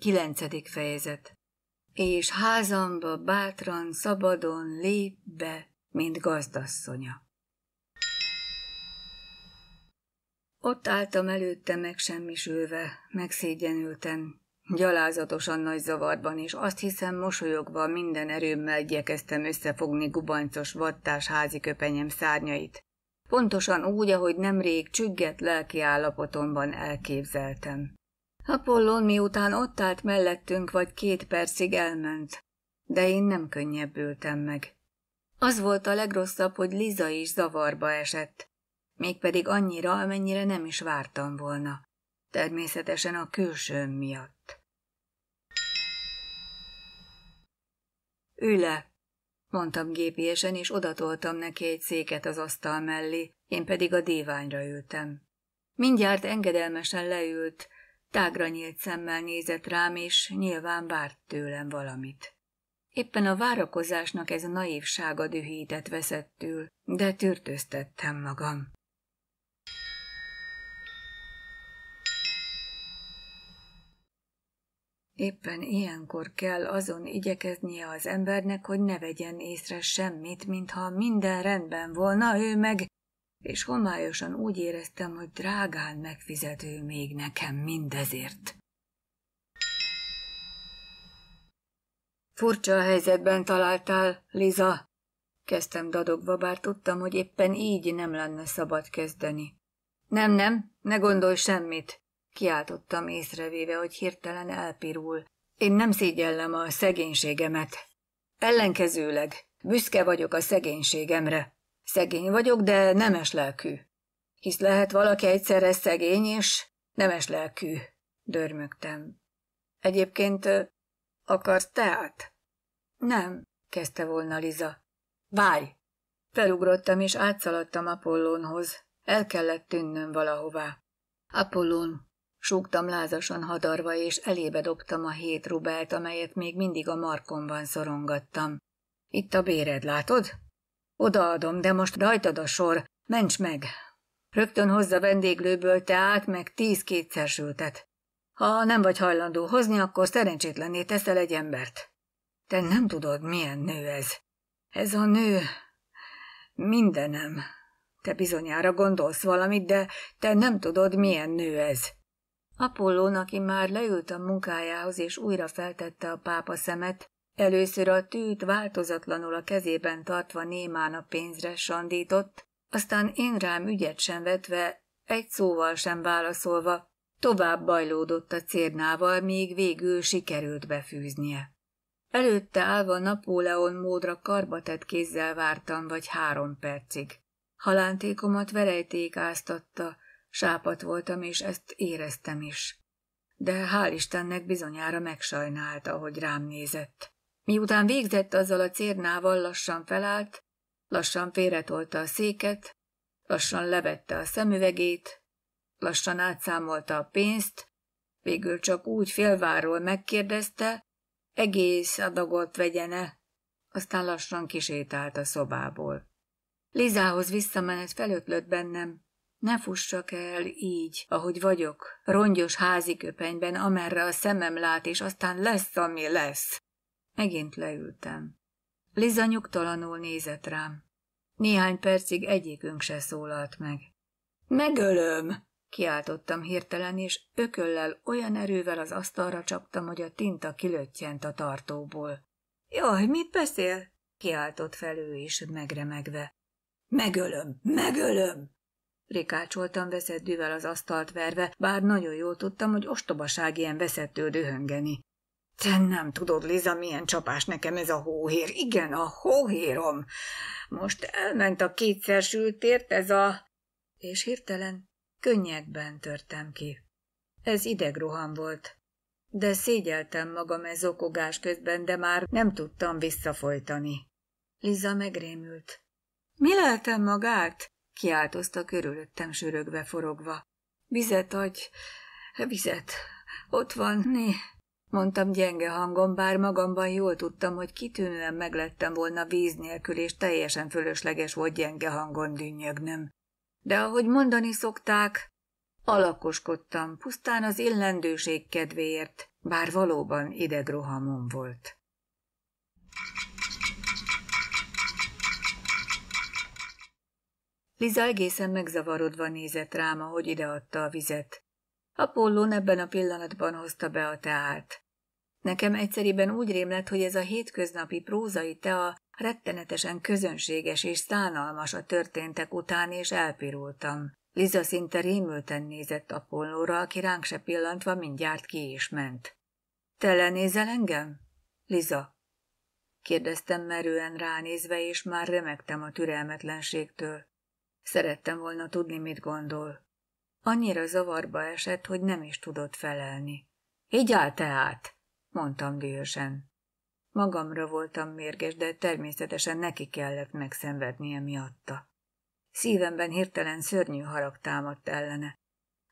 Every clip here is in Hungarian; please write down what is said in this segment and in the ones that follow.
Kilencedik fejezet És házamba bátran, szabadon lép be, mint gazdasszonya. Ott álltam előtte megsemmisülve, megszégyenülten, gyalázatosan nagy zavarban, és azt hiszem mosolyogva minden erőmmel igyekeztem összefogni gubancos vattás házi köpenyem szárnyait. Pontosan úgy, ahogy nemrég csügget lelki állapotomban elképzeltem. Apollón miután ott állt mellettünk, vagy két percig elment. De én nem könnyebbültem meg. Az volt a legrosszabb, hogy Liza is zavarba esett. Mégpedig annyira, amennyire nem is vártam volna. Természetesen a külsőm miatt. Üle, mondtam gépiesen, és odatoltam neki egy széket az asztal mellé, én pedig a díványra ültem. Mindjárt engedelmesen leült, Tágra nyílt szemmel nézett rám, és nyilván várt tőlem valamit. Éppen a várakozásnak ez a naívsága dühített veszettül, de törtöztettem magam. Éppen ilyenkor kell azon igyekeznie az embernek, hogy ne vegyen észre semmit, mintha minden rendben volna, ő meg és homályosan úgy éreztem, hogy drágán megfizető még nekem mindezért. Furcsa a helyzetben találtál, Liza, kezdtem dadogva, bár tudtam, hogy éppen így nem lenne szabad kezdeni. Nem, nem, ne gondolj semmit, kiáltottam észrevéve, hogy hirtelen elpirul. Én nem szégyellem a szegénységemet. Ellenkezőleg, büszke vagyok a szegénységemre. Szegény vagyok, de nemes lelkű. Hisz lehet valaki egyszerre szegény és nemes lelkű, dörmögtem. Egyébként akarsz teát? Nem, kezdte volna Liza. Várj! Felugrottam és átszaladtam Apollónhoz. El kellett tűnnöm valahová. Apollón, súgtam lázasan hadarva, és elébe dobtam a hét rubelt, amelyet még mindig a markomban szorongattam. Itt a béred, látod? Odaadom, de most rajtad a sor. Ments meg! Rögtön hozza vendéglőből teát, meg tíz kétszer sültet. Ha nem vagy hajlandó hozni, akkor szerencsétlenné teszel egy embert. Te nem tudod, milyen nő ez. Ez a nő... Mindenem. Te bizonyára gondolsz valamit, de te nem tudod, milyen nő ez. Apollón, aki már leült a munkájához és újra feltette a pápa szemet, Először a tűt változatlanul a kezében tartva némán a pénzre sandított, aztán én rám ügyet sem vetve, egy szóval sem válaszolva, tovább bajlódott a cérnával, még végül sikerült befűznie. Előtte állva Napóleon módra karbatett kézzel vártam vagy három percig. Halántékomat verejték áztatta, sápat voltam, és ezt éreztem is. De hál' Istennek bizonyára megsajnálta, hogy rám nézett. Miután végzett azzal a cérnával, lassan felállt, lassan félretolta a széket, lassan levette a szemüvegét, lassan átszámolta a pénzt, végül csak úgy félváról megkérdezte, egész adagot vegyene, aztán lassan kisétált a szobából. Lizához visszamenet felötlött bennem. Ne fussak el így, ahogy vagyok, rongyos házi köpenyben, amerre a szemem lát, és aztán lesz, ami lesz. Megint leültem. Liza nyugtalanul nézett rám. Néhány percig egyikünk se szólalt meg. Megölöm! Kiáltottam hirtelen, és ököllel olyan erővel az asztalra csaptam, hogy a tinta kilöttyent a tartóból. Jaj, mit beszél? Kiáltott fel ő is, megremegve. Megölöm, megölöm! Rikácsoltam veszeddűvel az asztalt verve, bár nagyon jól tudtam, hogy ostobaság ilyen veszettől dühöngeni. Te nem tudod, Liza, milyen csapás nekem ez a hóhér. Igen, a hóhérom. Most elment a kétszer sültért ez a... És hirtelen könnyekben törtem ki. Ez idegroham volt. De szégyeltem magam ez okogás közben, de már nem tudtam visszafolytani. Liza megrémült. Mi leltem magát? Kiáltozta körülöttem sörögve forogva. Vizet adj, vizet, ott van, né mondtam gyenge hangon, bár magamban jól tudtam, hogy kitűnően meglettem volna víz nélkül, és teljesen fölösleges volt gyenge hangon dünnyögnöm. De ahogy mondani szokták, alakoskodtam, pusztán az illendőség kedvéért, bár valóban idegrohamom volt. Liza egészen megzavarodva nézett rám, ahogy ideadta a vizet. Apollón ebben a pillanatban hozta be a teát. Nekem egyszeriben úgy rémlett, hogy ez a hétköznapi prózai tea rettenetesen közönséges és szánalmas a történtek után, és elpirultam. Liza szinte rémülten nézett Apollóra, aki ránk se pillantva mindjárt ki is ment. – Te lenézel engem? – Liza. Kérdeztem merően ránézve, és már remektem a türelmetlenségtől. Szerettem volna tudni, mit gondol. Annyira zavarba esett, hogy nem is tudott felelni. te át, mondtam dühösen. Magamra voltam mérges, de természetesen neki kellett megszenvednie miatta. Szívemben hirtelen szörnyű harag támadt ellene.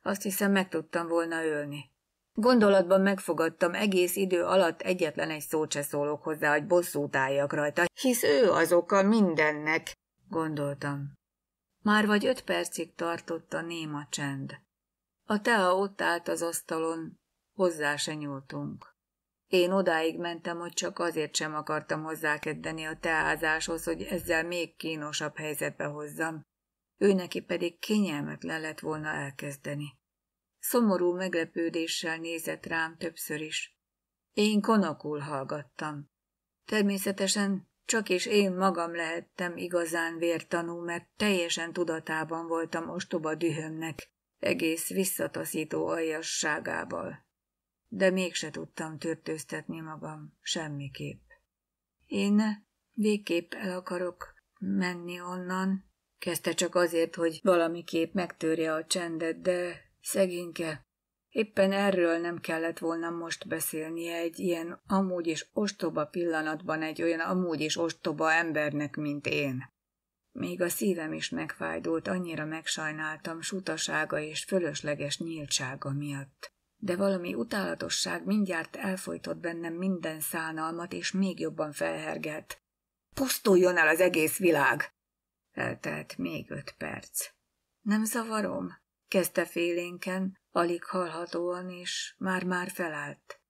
Azt hiszem, meg tudtam volna ölni. Gondolatban megfogadtam, egész idő alatt egyetlen egy szót se szólok hozzá, hogy bosszút álljak rajta, hisz ő az oka mindennek, gondoltam. Már vagy öt percig tartott a néma csend. A tea ott állt az asztalon, hozzá se nyúltunk. Én odáig mentem, hogy csak azért sem akartam hozzákeddeni a teázáshoz, hogy ezzel még kínosabb helyzetbe hozzam. Ő neki pedig kényelmetlen lett volna elkezdeni. Szomorú meglepődéssel nézett rám többször is. Én konakul hallgattam. Természetesen csak is én magam lehettem igazán vértanú, mert teljesen tudatában voltam ostoba dühömnek, egész visszataszító aljasságával. De mégse tudtam törtőztetni magam, semmiképp. Én végképp el akarok menni onnan, kezdte csak azért, hogy valamiképp megtörje a csendet, de szegényke, Éppen erről nem kellett volna most beszélnie egy ilyen amúgy is ostoba pillanatban egy olyan amúgy is ostoba embernek, mint én. Még a szívem is megfájdult, annyira megsajnáltam sutasága és fölösleges nyíltsága miatt. De valami utálatosság mindjárt elfolytott bennem minden szánalmat, és még jobban felhergett. Pusztuljon el az egész világ! Eltelt még öt perc. Nem zavarom? Kezdte félénken, alig hallhatóan, és már-már felállt.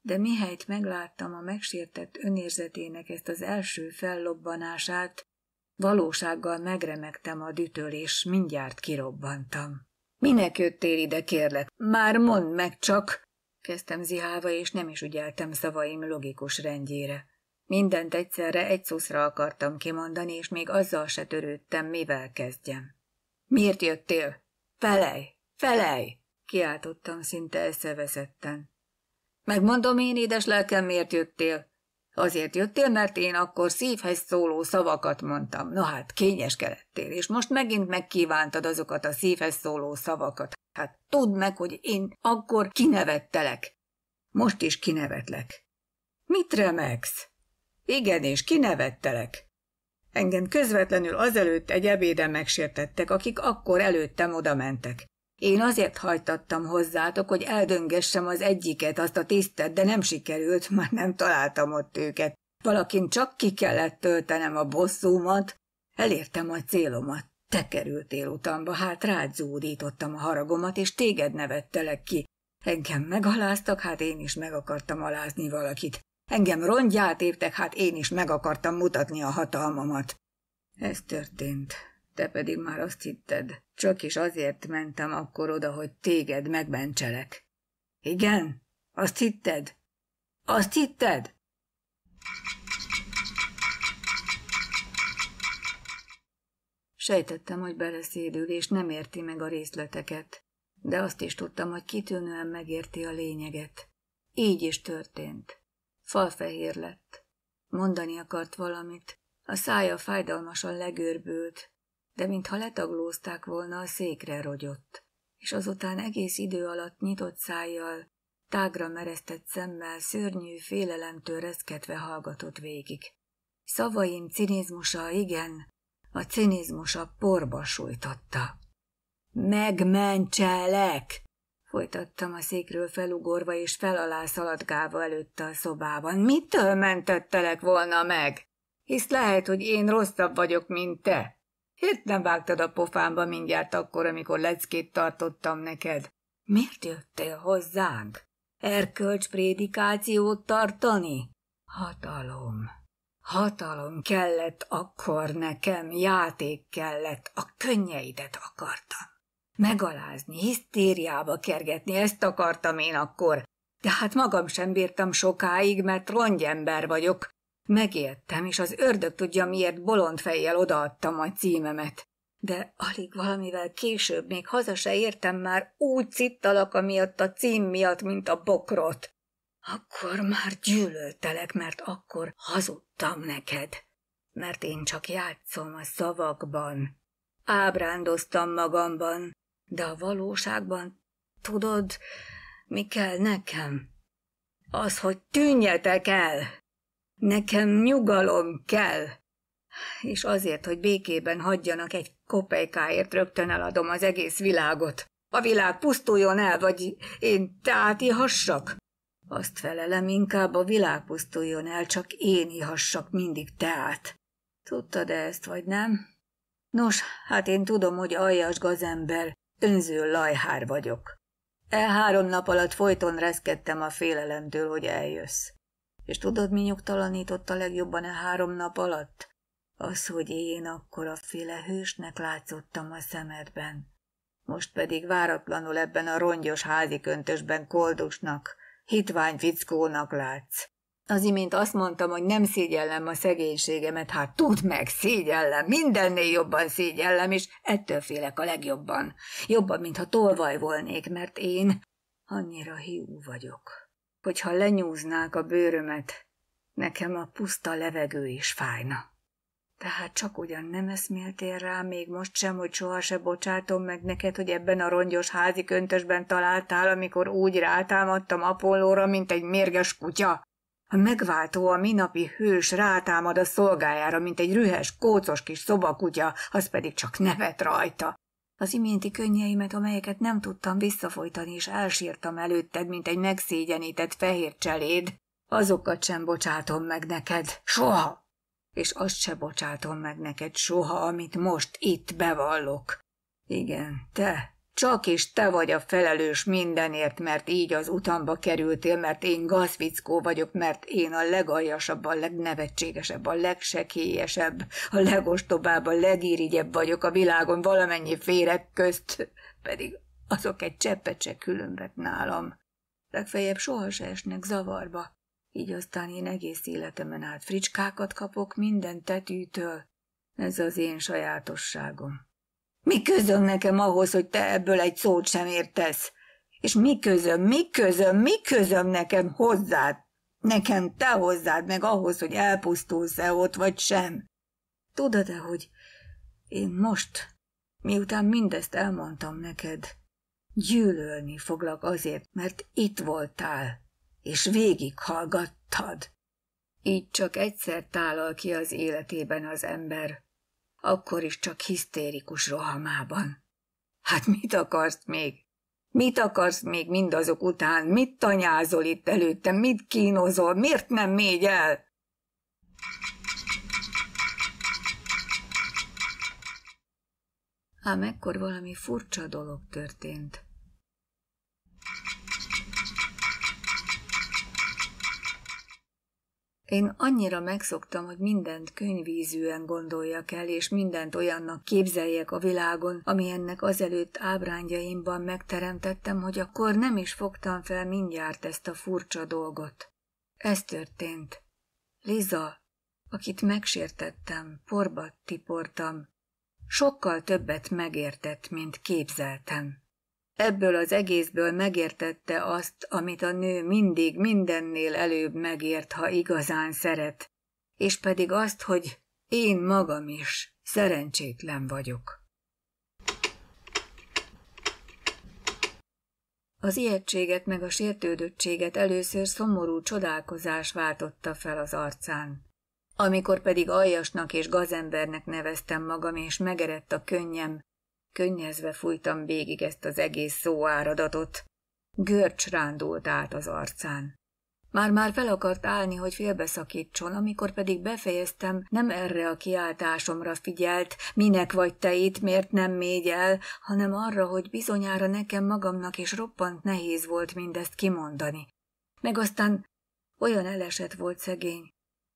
De mihelyt megláttam a megsértett önérzetének ezt az első fellobbanását, valósággal megremegtem a dütől, és mindjárt kirobbantam. Minek jöttél ide, kérlek? Már mondd meg csak! Kezdtem zihálva, és nem is ügyeltem szavaim logikus rendjére. Mindent egyszerre egy szuszra akartam kimondani, és még azzal se törődtem, mivel kezdjem. Miért jöttél? Felej! Felej! Kiáltottam szinte eszeveszetten. Megmondom én, édes lelkem, miért jöttél? Azért jöttél, mert én akkor szívhez szóló szavakat mondtam. Na hát, kényes kerettél, és most megint megkívántad azokat a szívhez szóló szavakat. Hát tudd meg, hogy én akkor kinevettelek. Most is kinevetlek. Mit remegsz? Igen, és kinevettelek. Engem közvetlenül azelőtt egy ebéden megsértettek, akik akkor előttem oda mentek. Én azért hajtattam hozzátok, hogy eldöngessem az egyiket, azt a tisztet, de nem sikerült, már nem találtam ott őket. Valakin csak ki kellett töltenem a bosszúmat, elértem a célomat. Te kerültél utamba, hát rád zúdítottam a haragomat, és téged nevettelek ki. Engem megaláztak, hát én is meg akartam alázni valakit. Engem rongyát értek, hát én is meg akartam mutatni a hatalmamat. Ez történt, te pedig már azt hitted, csak is azért mentem akkor oda, hogy téged megmentselek. Igen? Azt hitted? Azt hitted? Sejtettem, hogy beleszédül, és nem érti meg a részleteket, de azt is tudtam, hogy kitűnően megérti a lényeget. Így is történt. Falfehér lett. Mondani akart valamit, a szája fájdalmasan legörbült, de mintha letaglózták volna a székre rogyott, és azután egész idő alatt nyitott szájjal, tágra meresztett szemmel szörnyű félelemtől reszketve hallgatott végig. Szavaim cinizmusa, igen, a cinizmusa porba sújtotta. Megmentselek! Folytattam a székről felugorva és felalá szaladgálva előtte a szobában. Mitől mentettelek volna meg? Hisz lehet, hogy én rosszabb vagyok, mint te. Hét nem vágtad a pofámba mindjárt akkor, amikor leckét tartottam neked. Miért jöttél hozzánk? Erkölcs prédikációt tartani? Hatalom. Hatalom kellett akkor nekem, játék kellett, a könnyeidet akartam. Megalázni, hisztériába kergetni, ezt akartam én akkor, de hát magam sem bírtam sokáig, mert rongyember vagyok, Megijedtem, és az ördög tudja, miért bolond fejjel odaadtam a címemet. De alig valamivel később még haza se értem már úgy cittalak amiatt a cím miatt, mint a bokrot. Akkor már gyűlöltelek, mert akkor hazudtam neked. Mert én csak játszom a szavakban. Ábrándoztam magamban, de a valóságban, tudod, mi kell nekem? Az, hogy tűnjetek el! Nekem nyugalom kell, és azért, hogy békében hagyjanak egy kopejkáért rögtön eladom az egész világot. A világ pusztuljon el, vagy én te átihassak? Azt felelem, inkább a világ pusztuljon el, csak én ihassak mindig teát. Tudtad-e ezt, vagy nem? Nos, hát én tudom, hogy aljas gazember, önző lajhár vagyok. E három nap alatt folyton reszkedtem a félelemtől, hogy eljössz. És tudod, mi nyugtalanította legjobban a e három nap alatt? Az, hogy én akkor a féle hősnek látszottam a szemedben. Most pedig váratlanul ebben a rongyos házi köntösben koldusnak, hitvány fickónak látsz. Az imént azt mondtam, hogy nem szégyellem a szegénységemet, hát tudd meg, szégyellem, mindennél jobban szégyellem, és ettől félek a legjobban. Jobban, mintha tolvaj volnék, mert én annyira hiú vagyok hogyha lenyúznák a bőrömet, nekem a puszta levegő is fájna. Tehát csak ugyan nem eszméltél rá még most sem, hogy sohasem bocsátom meg neked, hogy ebben a rongyos házi köntösben találtál, amikor úgy rátámadtam Apollóra, mint egy mérges kutya? A megváltó, a minapi hős rátámad a szolgájára, mint egy rühes, kócos kis szobakutya, az pedig csak nevet rajta. Az iménti könnyeimet, amelyeket nem tudtam visszafolytani, és elsírtam előtted, mint egy megszégyenített fehér cseléd, azokat sem bocsátom meg neked, soha! És azt se bocsátom meg neked soha, amit most itt bevallok. Igen, te, csak is te vagy a felelős mindenért, mert így az utamba kerültél, mert én gazvickó vagyok, mert én a legaljasabb, a legnevetségesebb, a legsekélyesebb, a legostobább, a legirigyebb vagyok a világon valamennyi férek közt, pedig azok egy cseppet se különbek nálam. Legfeljebb soha se esnek zavarba. Így aztán én egész életemen át fricskákat kapok minden tetűtől. Ez az én sajátosságom. Mi közöm nekem ahhoz, hogy te ebből egy szót sem értesz? És mi közöm, mi közöm, mi közöm nekem hozzád? Nekem te hozzád meg ahhoz, hogy elpusztulsz-e ott vagy sem. Tudod-e, hogy én most, miután mindezt elmondtam neked, gyűlölni foglak azért, mert itt voltál, és végighallgattad. Így csak egyszer tálal ki az életében az ember, akkor is csak hisztérikus rohamában. Hát mit akarsz még? Mit akarsz még mindazok után? Mit tanyázol itt előttem? Mit kínozol? Miért nem mégy el? Ám ekkor valami furcsa dolog történt. Én annyira megszoktam, hogy mindent könyvízűen gondoljak el, és mindent olyannak képzeljek a világon, ami ennek azelőtt ábrányjaimban megteremtettem, hogy akkor nem is fogtam fel mindjárt ezt a furcsa dolgot. Ez történt. Liza, akit megsértettem, porba tiportam, sokkal többet megértett, mint képzeltem. Ebből az egészből megértette azt, amit a nő mindig mindennél előbb megért, ha igazán szeret, és pedig azt, hogy én magam is szerencsétlen vagyok. Az ijegységet meg a sértődöttséget először szomorú csodálkozás váltotta fel az arcán. Amikor pedig aljasnak és gazembernek neveztem magam, és megerett a könnyem, Könnyezve fújtam végig ezt az egész szóáradatot. Görcs rándult át az arcán. Már-már fel akart állni, hogy félbeszakítson, amikor pedig befejeztem, nem erre a kiáltásomra figyelt, minek vagy te itt, miért nem mégy el, hanem arra, hogy bizonyára nekem magamnak is roppant nehéz volt mindezt kimondani. Meg aztán olyan elesett volt szegény.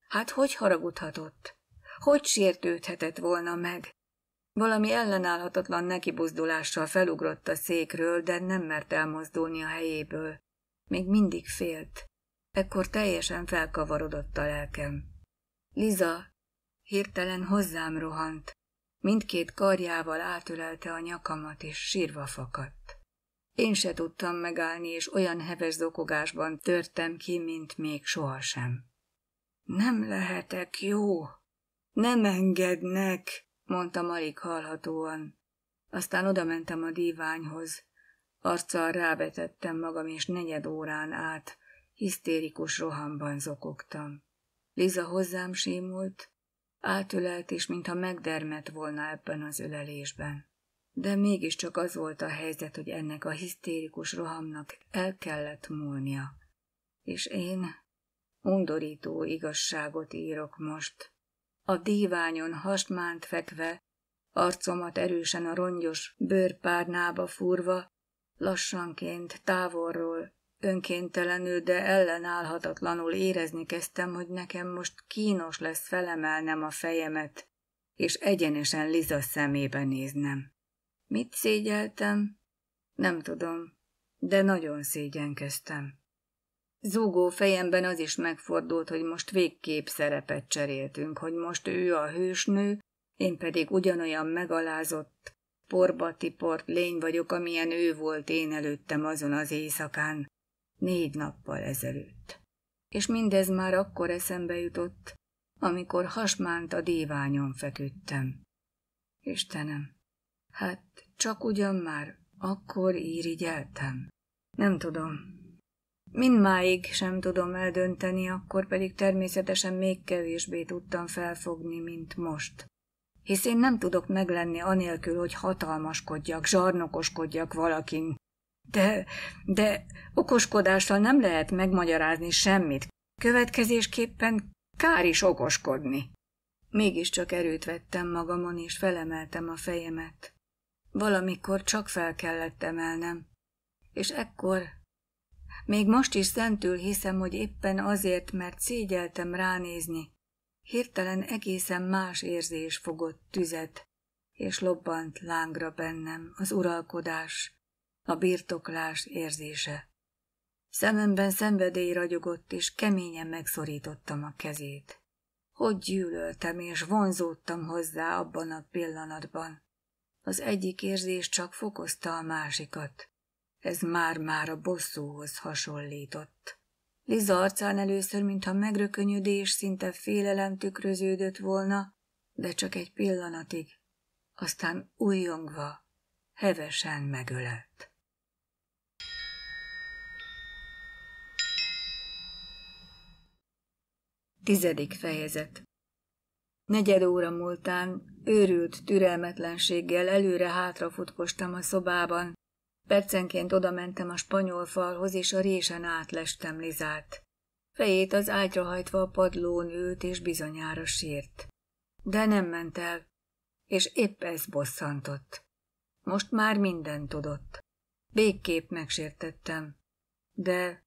Hát hogy haragudhatott? Hogy sértődhetett volna meg? Valami ellenállhatatlan nekibuzdulással felugrott a székről, de nem mert elmozdulni a helyéből. Még mindig félt. Ekkor teljesen felkavarodott a lelkem. Liza hirtelen hozzám rohant. Mindkét karjával átölelte a nyakamat, és sírva fakadt. Én se tudtam megállni, és olyan heves zokogásban törtem ki, mint még sohasem. Nem lehetek jó. Nem engednek mondtam alig hallhatóan. Aztán odamentem a díványhoz. Arccal rábetettem magam, és negyed órán át hisztérikus rohamban zokogtam. Liza hozzám símult, átölelt, és mintha megdermet volna ebben az ölelésben. De mégiscsak az volt a helyzet, hogy ennek a hisztérikus rohamnak el kellett múlnia. És én undorító igazságot írok most, a díványon hasmánt fekve, arcomat erősen a rongyos bőrpárnába furva, lassanként, távolról, önkéntelenül, de ellenállhatatlanul érezni kezdtem, hogy nekem most kínos lesz felemelnem a fejemet, és egyenesen Liza szemébe néznem. Mit szégyeltem? Nem tudom, de nagyon szégyenkeztem. Zúgó fejemben az is megfordult, hogy most végképp szerepet cseréltünk, hogy most ő a hősnő, én pedig ugyanolyan megalázott, porba tiport lény vagyok, amilyen ő volt én előttem azon az éjszakán, négy nappal ezelőtt. És mindez már akkor eszembe jutott, amikor hasmánt a díványon feküdtem. Istenem, hát csak ugyan már akkor írigyeltem. Nem tudom, Mindmáig sem tudom eldönteni, akkor pedig természetesen még kevésbé tudtam felfogni, mint most. Hisz én nem tudok meglenni anélkül, hogy hatalmaskodjak, zsarnokoskodjak valakin. De, de okoskodással nem lehet megmagyarázni semmit. Következésképpen kár is okoskodni. Mégiscsak erőt vettem magamon, és felemeltem a fejemet. Valamikor csak fel kellett emelnem, és ekkor még most is szentül hiszem, hogy éppen azért, mert szégyeltem ránézni. Hirtelen egészen más érzés fogott tüzet, és lobbant lángra bennem az uralkodás, a birtoklás érzése. Szememben szenvedély ragyogott, és keményen megszorítottam a kezét. Hogy gyűlöltem és vonzódtam hozzá abban a pillanatban. Az egyik érzés csak fokozta a másikat. Ez már-már a bosszúhoz hasonlított. Liza arcán először, mintha megrökönyödés, szinte félelem tükröződött volna, de csak egy pillanatig, aztán újjongva, hevesen megölelt. Tizedik fejezet Negyed óra múltán őrült türelmetlenséggel előre-hátra futkostam a szobában, Percenként odamentem a spanyol falhoz, és a résen átlestem Lizát. Fejét az ágyra hajtva a padlón ült, és bizonyára sírt. De nem ment el, és épp ez bosszantott. Most már mindent tudott. Végképp megsértettem. De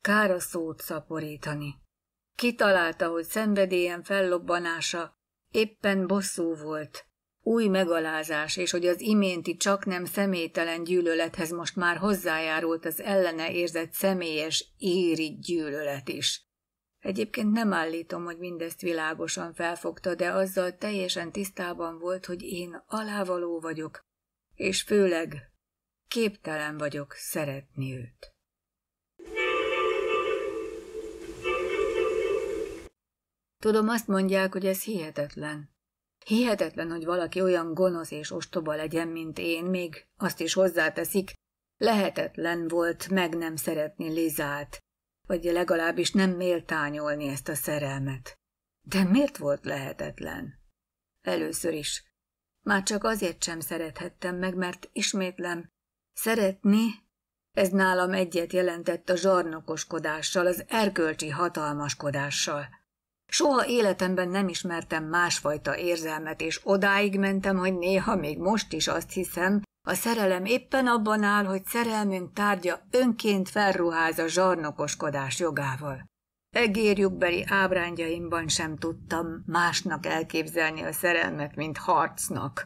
kár a szót szaporítani. Kitalálta, hogy szenvedélyen fellobbanása éppen bosszú volt, új megalázás, és hogy az iménti csak nem személytelen gyűlölethez most már hozzájárult az ellene érzett személyes, éri gyűlölet is. Egyébként nem állítom, hogy mindezt világosan felfogta, de azzal teljesen tisztában volt, hogy én alávaló vagyok, és főleg képtelen vagyok szeretni őt. Tudom, azt mondják, hogy ez hihetetlen, Hihetetlen, hogy valaki olyan gonosz és ostoba legyen, mint én, még azt is hozzáteszik, lehetetlen volt meg nem szeretni Lizát, vagy legalábbis nem méltányolni ezt a szerelmet. De miért volt lehetetlen? Először is. Már csak azért sem szerethettem meg, mert ismétlem, szeretni, ez nálam egyet jelentett a zsarnokoskodással, az erkölcsi hatalmaskodással. Soha életemben nem ismertem másfajta érzelmet, és odáig mentem, hogy néha még most is azt hiszem, a szerelem éppen abban áll, hogy szerelmünk tárgya önként felruház a zsarnokoskodás jogával. Egérjukbeli ábrányaimban sem tudtam másnak elképzelni a szerelmet, mint harcnak.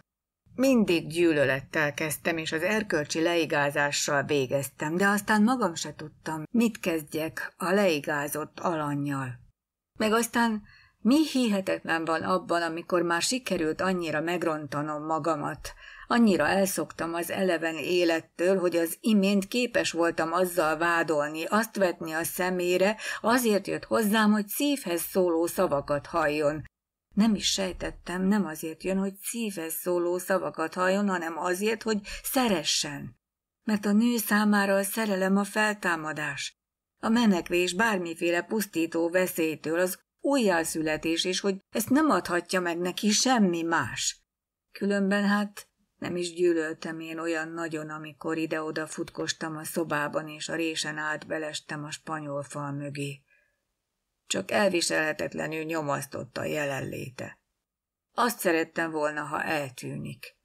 Mindig gyűlölettel kezdtem, és az erkölcsi leigázással végeztem, de aztán magam se tudtam, mit kezdjek a leigázott alanyjal. Meg aztán mi hihetetlen van abban, amikor már sikerült annyira megrontanom magamat, annyira elszoktam az eleven élettől, hogy az imént képes voltam azzal vádolni, azt vetni a szemére, azért jött hozzám, hogy szívhez szóló szavakat halljon. Nem is sejtettem, nem azért jön, hogy szívhez szóló szavakat halljon, hanem azért, hogy szeressen. Mert a nő számára a szerelem a feltámadás. A menekvés bármiféle pusztító veszélytől az újjászületés, és hogy ezt nem adhatja meg neki semmi más. Különben hát nem is gyűlöltem én olyan nagyon, amikor ide-oda futkostam a szobában, és a résen belestem a spanyol fal mögé. Csak elviselhetetlenül nyomasztotta a jelenléte. Azt szerettem volna, ha eltűnik.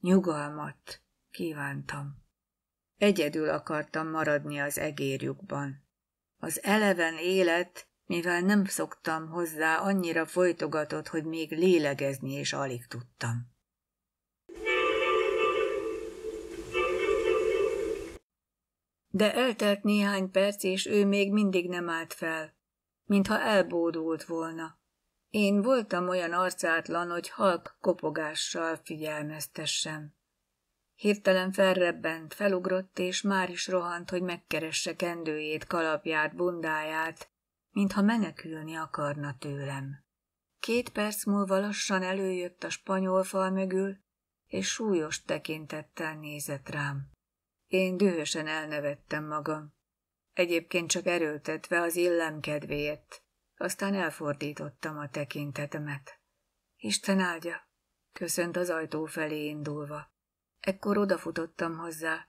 Nyugalmat kívántam. Egyedül akartam maradni az egérjukban. Az eleven élet, mivel nem szoktam hozzá, annyira folytogatott, hogy még lélegezni is alig tudtam. De eltelt néhány perc, és ő még mindig nem állt fel, mintha elbódult volna. Én voltam olyan arcátlan, hogy halk kopogással figyelmeztessem. Hirtelen felrebbent, felugrott, és már is rohant, hogy megkeresse kendőjét, kalapját, bundáját, mintha menekülni akarna tőlem. Két perc múlva lassan előjött a spanyol fal mögül, és súlyos tekintettel nézett rám. Én dühösen elnevettem magam. Egyébként csak erőltetve az illem kedvéért. Aztán elfordítottam a tekintetemet. Isten áldja! Köszönt az ajtó felé indulva. Ekkor odafutottam hozzá.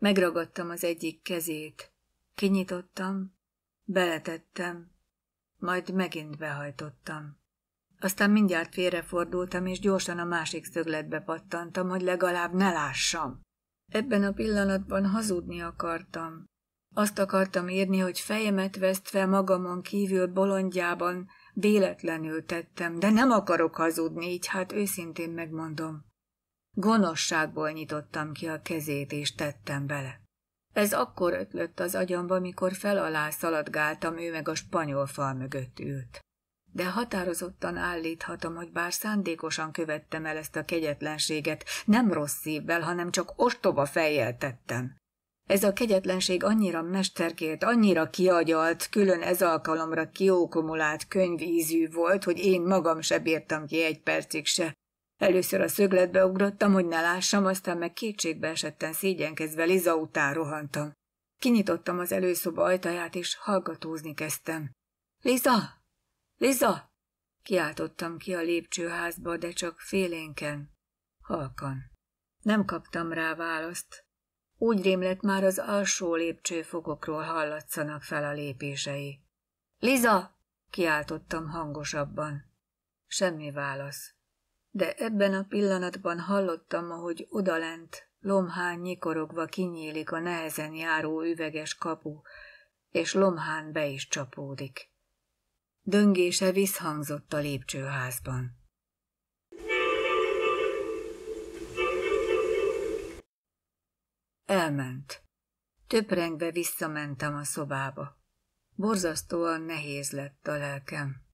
Megragadtam az egyik kezét. Kinyitottam, beletettem, majd megint behajtottam. Aztán mindjárt félrefordultam, és gyorsan a másik szögletbe pattantam, hogy legalább ne lássam. Ebben a pillanatban hazudni akartam. Azt akartam írni, hogy fejemet vesztve magamon kívül bolondjában véletlenül tettem, de nem akarok hazudni, így hát őszintén megmondom. Gonoszságból nyitottam ki a kezét és tettem bele. Ez akkor ötlött az agyamba, mikor fel alá szaladgáltam, ő meg a spanyol fal mögött ült. De határozottan állíthatom, hogy bár szándékosan követtem el ezt a kegyetlenséget, nem rossz szívvel, hanem csak ostoba fejjel tettem. Ez a kegyetlenség annyira mesterkélt, annyira kiagyalt, külön ez alkalomra kiókomulált könyvízű volt, hogy én magam se bírtam ki egy percig se, Először a szögletbe ugrottam, hogy ne lássam, aztán meg kétségbe esetten szégyenkezve Liza után rohantam. Kinyitottam az előszoba ajtaját, és hallgatózni kezdtem. Liza! Liza! Kiáltottam ki a lépcsőházba, de csak félénken, halkan. Nem kaptam rá választ. Úgy rémlett már az alsó lépcsőfokokról hallatszanak fel a lépései. Liza! kiáltottam hangosabban. Semmi válasz de ebben a pillanatban hallottam, ahogy odalent lomhán nyikorogva kinyílik a nehezen járó üveges kapu, és lomhán be is csapódik. Döngése visszhangzott a lépcsőházban. Elment. Töprengve visszamentem a szobába. Borzasztóan nehéz lett a lelkem.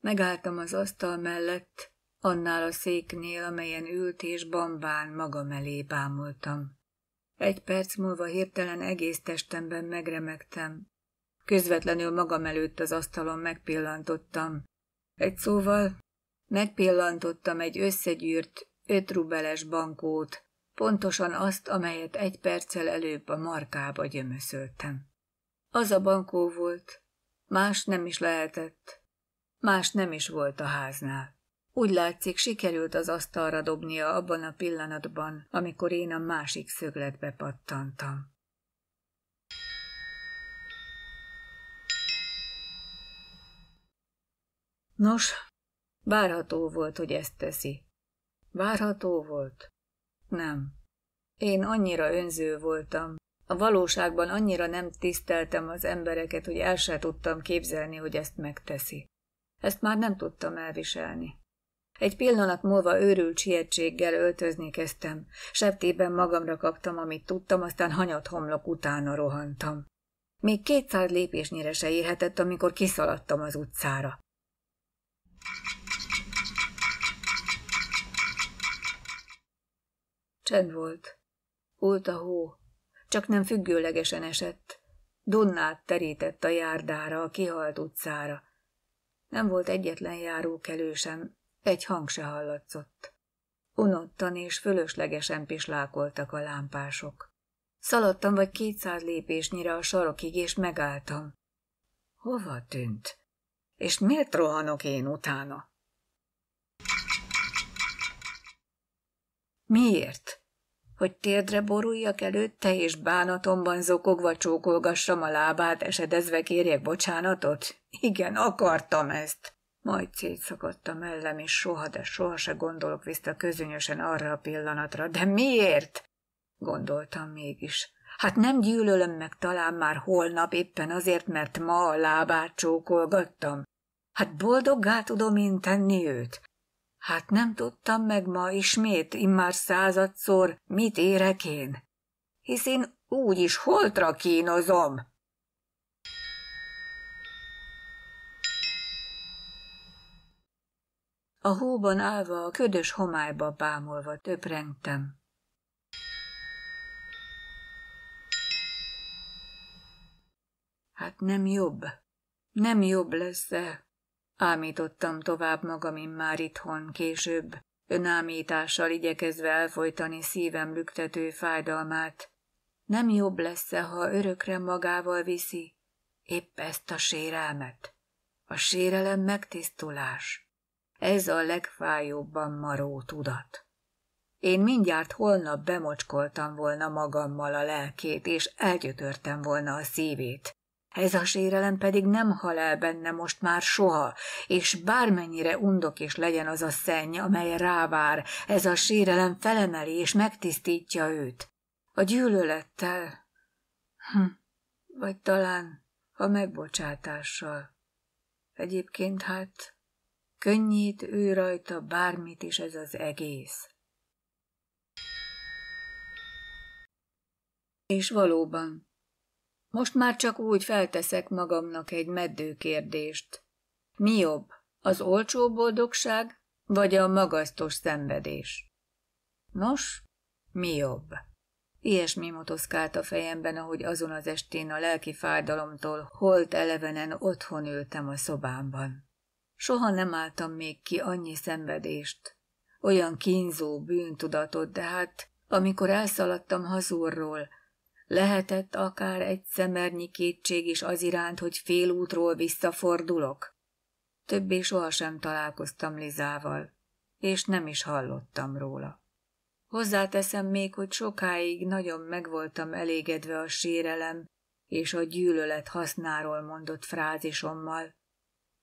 Megálltam az asztal mellett, annál a széknél, amelyen ült és bambán magam elé bámultam. Egy perc múlva hirtelen egész testemben megremegtem. Közvetlenül magam előtt az asztalon megpillantottam. Egy szóval, megpillantottam egy összegyűrt, ötrubeles bankót, pontosan azt, amelyet egy perccel előbb a markába gyömöszöltem. Az a bankó volt, más nem is lehetett. Más nem is volt a háznál. Úgy látszik, sikerült az asztalra dobnia abban a pillanatban, amikor én a másik szögletbe pattantam. Nos, várható volt, hogy ezt teszi. Várható volt? Nem. Én annyira önző voltam. A valóságban annyira nem tiszteltem az embereket, hogy el se tudtam képzelni, hogy ezt megteszi. Ezt már nem tudtam elviselni. Egy pillanat múlva őrült sietséggel öltözni kezdtem. Septében magamra kaptam, amit tudtam, aztán hanyat homlok utána rohantam. Még kétszáz lépésnyire se érhetett, amikor kiszaladtam az utcára. Csend volt. Ult a hó. Csak nem függőlegesen esett. Dunnát terített a járdára, a kihalt utcára. Nem volt egyetlen járókelő sem, egy hang se hallatszott. Unottan és fölöslegesen pislákoltak a lámpások. Szaladtam vagy kétszáz lépésnyire a sarokig, és megálltam. Hova tűnt? És miért rohanok én utána? Miért? hogy térdre boruljak előtte, és bánatomban zokogva csókolgassam a lábát, esedezve kérjek bocsánatot? Igen, akartam ezt. Majd szétszakadt a mellem, és soha, de soha se gondolok vissza közönösen arra a pillanatra. De miért? Gondoltam mégis. Hát nem gyűlölöm meg talán már holnap éppen azért, mert ma a lábát csókolgattam. Hát boldoggá tudom én tenni őt. Hát nem tudtam meg ma ismét, immár századszor, mit érek én. Hisz én úgy is holtra kínozom. A hóban állva a ködös homályba bámolva töprengtem. Hát nem jobb, nem jobb lesz-e? Ámítottam tovább magam már itthon, később, önámítással igyekezve elfolytani szívem lüktető fájdalmát. Nem jobb lesz -e, ha örökre magával viszi? Épp ezt a sérelmet. A sérelem megtisztulás. Ez a legfájóbban maró tudat. Én mindjárt holnap bemocskoltam volna magammal a lelkét, és elgyötörtem volna a szívét, ez a sérelem pedig nem hal el benne most már soha, és bármennyire undok is legyen az a szenny, amely rávár, ez a sérelem felemeli és megtisztítja őt. A gyűlölettel, hm, vagy talán a megbocsátással. Egyébként hát könnyít ő rajta bármit is ez az egész. És valóban most már csak úgy felteszek magamnak egy meddő kérdést. Mi jobb, az olcsó boldogság, vagy a magasztos szenvedés? Nos, mi jobb? Ilyesmi motoszkált a fejemben, ahogy azon az estén a lelki fájdalomtól holt elevenen otthon ültem a szobámban. Soha nem álltam még ki annyi szenvedést, olyan kínzó bűntudatot, de hát amikor elszaladtam hazúrról, Lehetett akár egy szemernyi kétség is az iránt, hogy félútról visszafordulok? Többé sohasem találkoztam Lizával, és nem is hallottam róla. Hozzáteszem még, hogy sokáig nagyon megvoltam elégedve a sérelem és a gyűlölet hasznáról mondott frázisommal.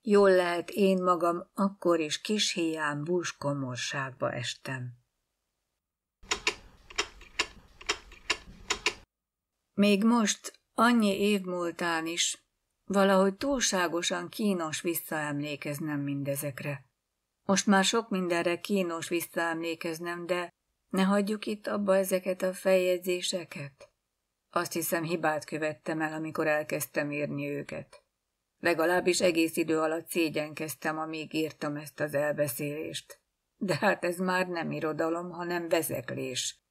Jól lehet én magam akkor is kis hiám búskomorságba estem. Még most, annyi év múltán is, valahogy túlságosan kínos visszaemlékeznem mindezekre. Most már sok mindenre kínos visszaemlékeznem, de ne hagyjuk itt abba ezeket a feljegyzéseket. Azt hiszem, hibát követtem el, amikor elkezdtem írni őket. Legalábbis egész idő alatt szégyenkeztem, amíg írtam ezt az elbeszélést. De hát ez már nem irodalom, hanem vezeklés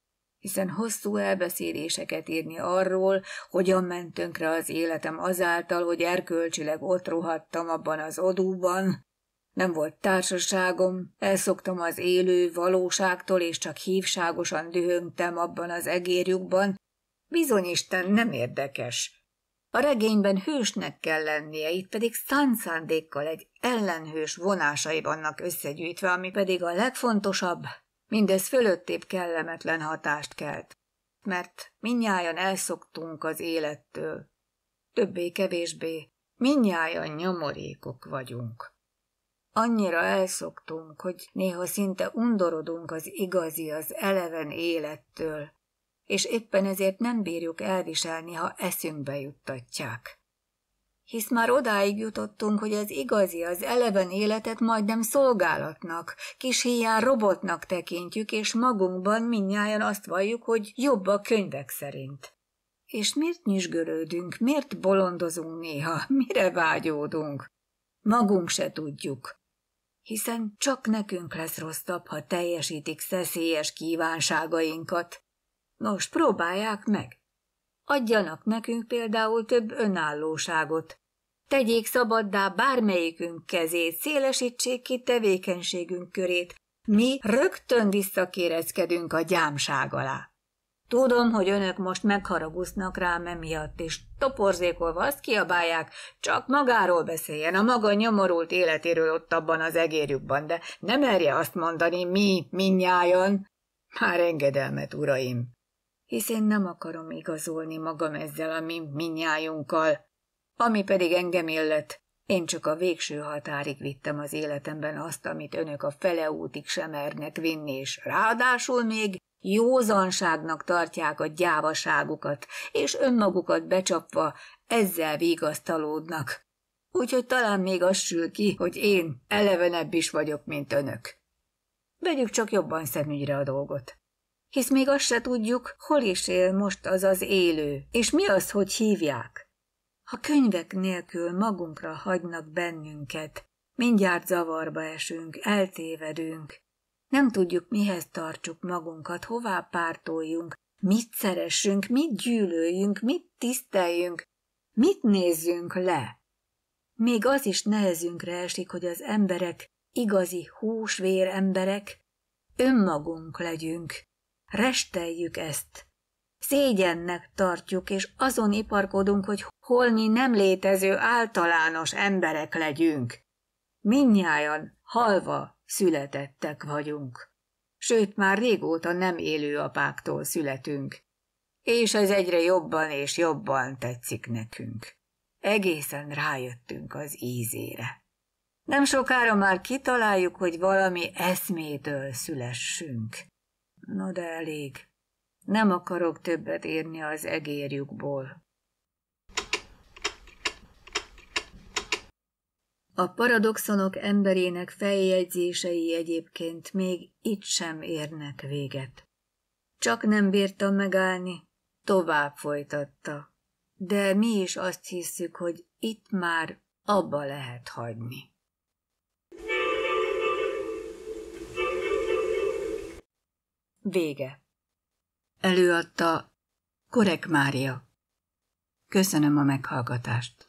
hiszen hosszú elbeszéléseket írni arról, hogyan ment tönkre az életem azáltal, hogy erkölcsileg ott rohadtam abban az odúban. Nem volt társaságom, elszoktam az élő valóságtól, és csak hívságosan dühöngtem abban az egérjukban. Bizonyisten nem érdekes. A regényben hősnek kell lennie, itt pedig szánszándékkal egy ellenhős vonásai vannak összegyűjtve, ami pedig a legfontosabb – Mindez fölöttébb kellemetlen hatást kelt, mert minnyáján elszoktunk az élettől. Többé-kevésbé minnyáján nyomorékok vagyunk. Annyira elszoktunk, hogy néha szinte undorodunk az igazi, az eleven élettől, és éppen ezért nem bírjuk elviselni, ha eszünkbe juttatják hisz már odáig jutottunk, hogy az igazi, az eleven életet majdnem szolgálatnak, kis hiány robotnak tekintjük, és magunkban minnyáján azt valljuk, hogy jobb a könyvek szerint. És miért nyisgörődünk, miért bolondozunk néha, mire vágyódunk? Magunk se tudjuk. Hiszen csak nekünk lesz rosszabb, ha teljesítik szeszélyes kívánságainkat. Nos, próbálják meg, Adjanak nekünk például több önállóságot. Tegyék szabaddá bármelyikünk kezét, szélesítsék ki tevékenységünk körét. Mi rögtön visszakérezkedünk a gyámság alá. Tudom, hogy önök most megharagusznak rám emiatt, és toporzékolva azt kiabálják, csak magáról beszéljen, a maga nyomorult életéről ott abban az egérjükben, de nem merje azt mondani mi, minnyájon. Már engedelmet, uraim! hisz én nem akarom igazolni magam ezzel a mi minnyájunkkal. Ami pedig engem illet, én csak a végső határig vittem az életemben azt, amit önök a fele útig sem mernek vinni, és ráadásul még józanságnak tartják a gyávaságukat, és önmagukat becsapva ezzel vigasztalódnak. Úgyhogy talán még az sül ki, hogy én elevenebb is vagyok, mint önök. Vegyük csak jobban szemügyre a dolgot hisz még azt se tudjuk, hol is él most az az élő, és mi az, hogy hívják. Ha könyvek nélkül magunkra hagynak bennünket, mindjárt zavarba esünk, eltévedünk. Nem tudjuk, mihez tartsuk magunkat, hová pártoljunk, mit szeressünk, mit gyűlöljünk, mit tiszteljünk, mit nézzünk le. Még az is nehezünkre esik, hogy az emberek, igazi húsvér emberek, önmagunk legyünk, resteljük ezt. Szégyennek tartjuk, és azon iparkodunk, hogy holmi nem létező általános emberek legyünk. Minnyájan halva születettek vagyunk. Sőt, már régóta nem élő apáktól születünk. És ez egyre jobban és jobban tetszik nekünk. Egészen rájöttünk az ízére. Nem sokára már kitaláljuk, hogy valami eszmétől szülessünk. No de elég. Nem akarok többet érni az egérjukból. A paradoxonok emberének feljegyzései egyébként még itt sem érnek véget. Csak nem bírtam megállni, tovább folytatta. De mi is azt hiszük, hogy itt már abba lehet hagyni. Vége. Előadta Korek Mária. Köszönöm a meghallgatást.